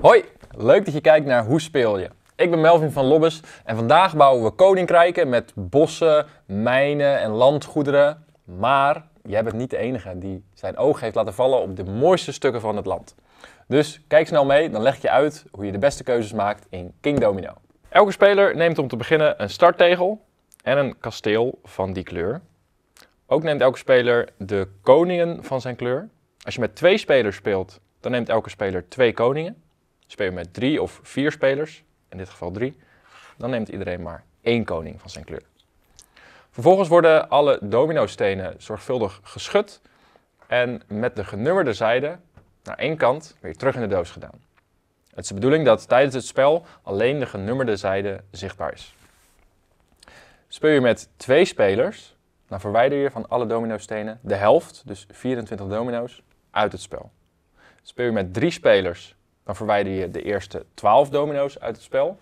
Hoi, leuk dat je kijkt naar Hoe speel je? Ik ben Melvin van Lobbes en vandaag bouwen we koninkrijken met bossen, mijnen en landgoederen. Maar jij bent niet de enige die zijn oog heeft laten vallen op de mooiste stukken van het land. Dus kijk snel mee, dan leg ik je uit hoe je de beste keuzes maakt in King Domino. Elke speler neemt om te beginnen een starttegel en een kasteel van die kleur. Ook neemt elke speler de koningen van zijn kleur. Als je met twee spelers speelt, dan neemt elke speler twee koningen. Speel je met drie of vier spelers, in dit geval drie, dan neemt iedereen maar één koning van zijn kleur. Vervolgens worden alle dominostenen zorgvuldig geschud en met de genummerde zijde naar één kant weer terug in de doos gedaan. Het is de bedoeling dat tijdens het spel alleen de genummerde zijde zichtbaar is. Speel je met twee spelers, dan verwijder je van alle dominostenen de helft, dus 24 domino's, uit het spel. Speel je met drie spelers, dan verwijder je de eerste 12 domino's uit het spel.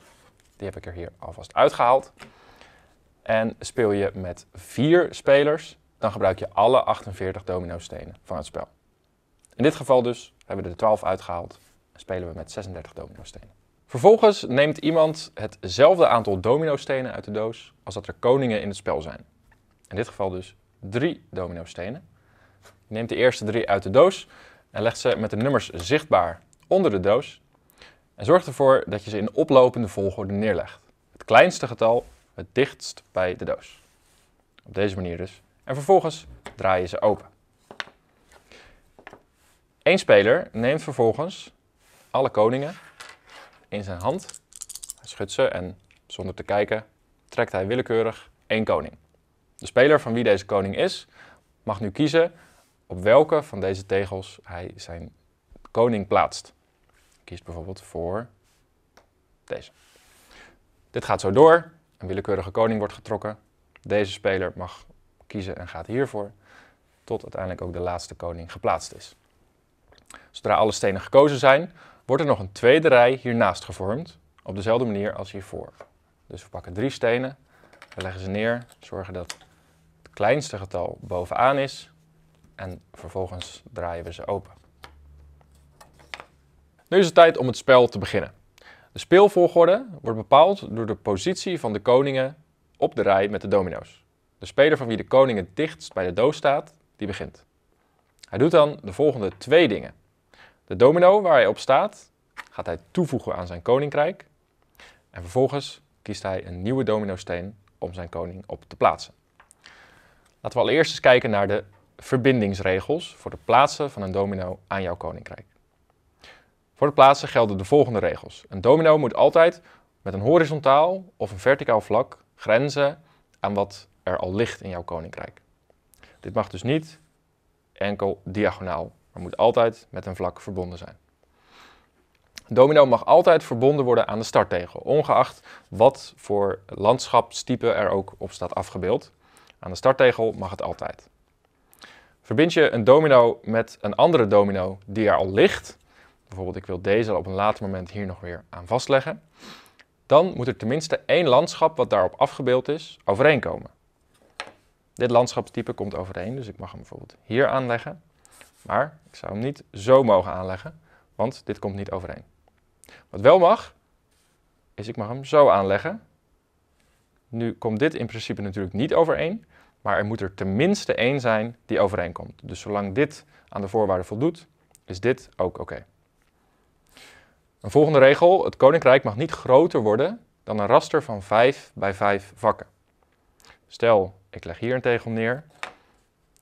Die heb ik er hier alvast uitgehaald. En speel je met vier spelers, dan gebruik je alle 48 domino-stenen van het spel. In dit geval dus hebben we er 12 uitgehaald en spelen we met 36 domino-stenen. Vervolgens neemt iemand hetzelfde aantal domino-stenen uit de doos als dat er koningen in het spel zijn. In dit geval dus drie domino-stenen. Je neemt de eerste drie uit de doos en legt ze met de nummers zichtbaar onder de doos en zorg ervoor dat je ze in oplopende volgorde neerlegt. Het kleinste getal het dichtst bij de doos. Op deze manier dus. En vervolgens draai je ze open. Eén speler neemt vervolgens alle koningen in zijn hand. Hij schudt ze en zonder te kijken trekt hij willekeurig één koning. De speler van wie deze koning is mag nu kiezen op welke van deze tegels hij zijn koning plaatst kies bijvoorbeeld voor deze. Dit gaat zo door. Een willekeurige koning wordt getrokken. Deze speler mag kiezen en gaat hiervoor. Tot uiteindelijk ook de laatste koning geplaatst is. Zodra alle stenen gekozen zijn, wordt er nog een tweede rij hiernaast gevormd. Op dezelfde manier als hiervoor. Dus we pakken drie stenen, we leggen ze neer, zorgen dat het kleinste getal bovenaan is. En vervolgens draaien we ze open. Nu is het tijd om het spel te beginnen. De speelvolgorde wordt bepaald door de positie van de koningen op de rij met de domino's. De speler van wie de koning het dichtst bij de doos staat, die begint. Hij doet dan de volgende twee dingen. De domino waar hij op staat, gaat hij toevoegen aan zijn koninkrijk. En vervolgens kiest hij een nieuwe dominosteen om zijn koning op te plaatsen. Laten we allereerst eens kijken naar de verbindingsregels voor het plaatsen van een domino aan jouw koninkrijk. Voor het plaatsen gelden de volgende regels. Een domino moet altijd met een horizontaal of een verticaal vlak grenzen aan wat er al ligt in jouw koninkrijk. Dit mag dus niet enkel diagonaal, maar moet altijd met een vlak verbonden zijn. Een domino mag altijd verbonden worden aan de starttegel, ongeacht wat voor landschapstype er ook op staat afgebeeld. Aan de starttegel mag het altijd. Verbind je een domino met een andere domino die er al ligt, bijvoorbeeld ik wil deze op een later moment hier nog weer aan vastleggen, dan moet er tenminste één landschap wat daarop afgebeeld is overeenkomen. Dit landschapstype komt overeen, dus ik mag hem bijvoorbeeld hier aanleggen. Maar ik zou hem niet zo mogen aanleggen, want dit komt niet overeen. Wat wel mag, is ik mag hem zo aanleggen. Nu komt dit in principe natuurlijk niet overeen, maar er moet er tenminste één zijn die overeenkomt. Dus zolang dit aan de voorwaarden voldoet, is dit ook oké. Een volgende regel, het koninkrijk mag niet groter worden dan een raster van 5 bij 5 vakken. Stel, ik leg hier een tegel neer,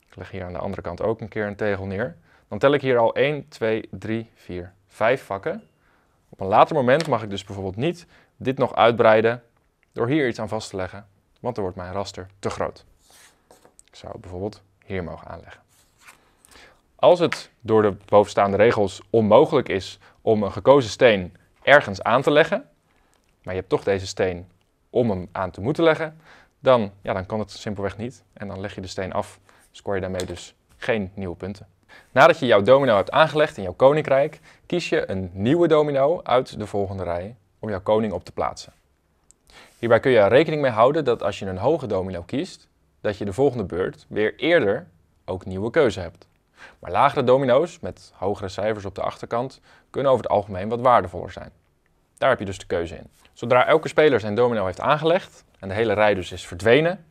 ik leg hier aan de andere kant ook een keer een tegel neer, dan tel ik hier al 1, 2, 3, 4, 5 vakken. Op een later moment mag ik dus bijvoorbeeld niet dit nog uitbreiden door hier iets aan vast te leggen, want dan wordt mijn raster te groot. Ik zou bijvoorbeeld hier mogen aanleggen. Als het door de bovenstaande regels onmogelijk is om een gekozen steen ergens aan te leggen, maar je hebt toch deze steen om hem aan te moeten leggen, dan, ja, dan kan het simpelweg niet. En dan leg je de steen af, scoor je daarmee dus geen nieuwe punten. Nadat je jouw domino hebt aangelegd in jouw koninkrijk, kies je een nieuwe domino uit de volgende rij om jouw koning op te plaatsen. Hierbij kun je er rekening mee houden dat als je een hoge domino kiest, dat je de volgende beurt weer eerder ook nieuwe keuze hebt. Maar lagere domino's met hogere cijfers op de achterkant kunnen over het algemeen wat waardevoller zijn. Daar heb je dus de keuze in. Zodra elke speler zijn domino heeft aangelegd en de hele rij dus is verdwenen,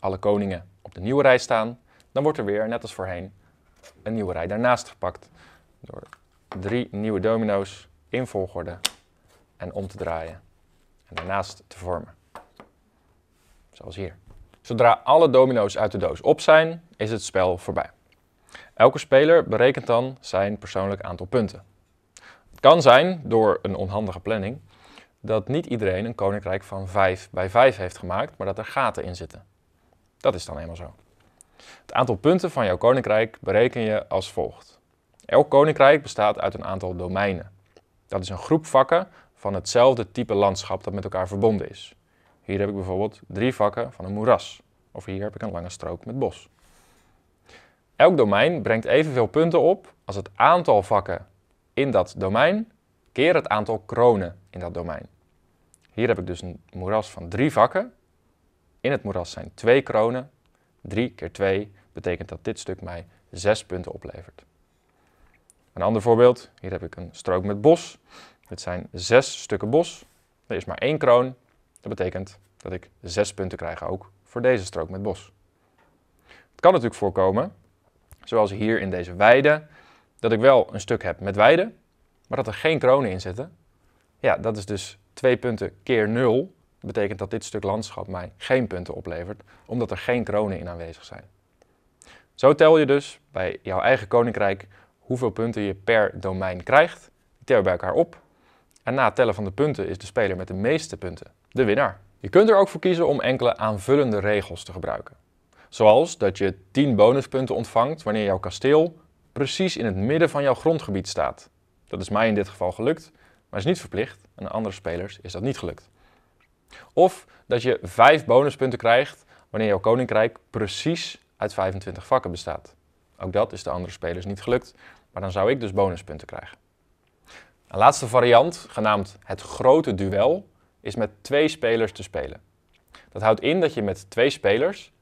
alle koningen op de nieuwe rij staan, dan wordt er weer, net als voorheen, een nieuwe rij daarnaast gepakt door drie nieuwe domino's in volgorde en om te draaien en daarnaast te vormen. Zoals hier. Zodra alle domino's uit de doos op zijn, is het spel voorbij. Elke speler berekent dan zijn persoonlijk aantal punten. Het kan zijn, door een onhandige planning, dat niet iedereen een koninkrijk van 5 bij 5 heeft gemaakt, maar dat er gaten in zitten. Dat is dan eenmaal zo. Het aantal punten van jouw koninkrijk bereken je als volgt. Elk koninkrijk bestaat uit een aantal domeinen. Dat is een groep vakken van hetzelfde type landschap dat met elkaar verbonden is. Hier heb ik bijvoorbeeld drie vakken van een moeras. Of hier heb ik een lange strook met bos. Elk domein brengt evenveel punten op als het aantal vakken in dat domein keer het aantal kronen in dat domein. Hier heb ik dus een moeras van drie vakken. In het moeras zijn twee kronen. 3 keer 2 betekent dat dit stuk mij 6 punten oplevert. Een ander voorbeeld, hier heb ik een strook met bos. Dit zijn zes stukken bos. Er is maar één kroon. Dat betekent dat ik 6 punten krijg ook voor deze strook met bos. Het kan natuurlijk voorkomen zoals hier in deze weide, dat ik wel een stuk heb met weide, maar dat er geen kronen in zitten. Ja, dat is dus twee punten keer nul. Dat betekent dat dit stuk landschap mij geen punten oplevert, omdat er geen kronen in aanwezig zijn. Zo tel je dus bij jouw eigen koninkrijk hoeveel punten je per domein krijgt. Die tel je bij elkaar op. En na het tellen van de punten is de speler met de meeste punten de winnaar. Je kunt er ook voor kiezen om enkele aanvullende regels te gebruiken. Zoals dat je 10 bonuspunten ontvangt wanneer jouw kasteel precies in het midden van jouw grondgebied staat. Dat is mij in dit geval gelukt, maar is niet verplicht en andere spelers is dat niet gelukt. Of dat je 5 bonuspunten krijgt wanneer jouw koninkrijk precies uit 25 vakken bestaat. Ook dat is de andere spelers niet gelukt, maar dan zou ik dus bonuspunten krijgen. Een laatste variant, genaamd het grote duel, is met twee spelers te spelen. Dat houdt in dat je met twee spelers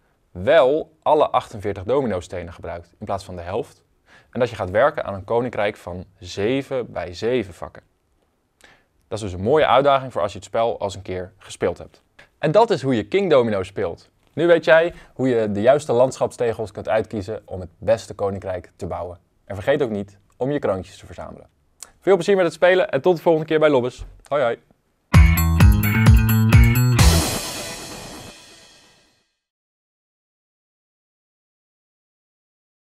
wel alle 48 dominostenen gebruikt in plaats van de helft. En dat je gaat werken aan een koninkrijk van 7 bij 7 vakken. Dat is dus een mooie uitdaging voor als je het spel als een keer gespeeld hebt. En dat is hoe je King Domino speelt. Nu weet jij hoe je de juiste landschapstegels kunt uitkiezen om het beste koninkrijk te bouwen. En vergeet ook niet om je kroontjes te verzamelen. Veel plezier met het spelen en tot de volgende keer bij Lobbes. Hoi hoi.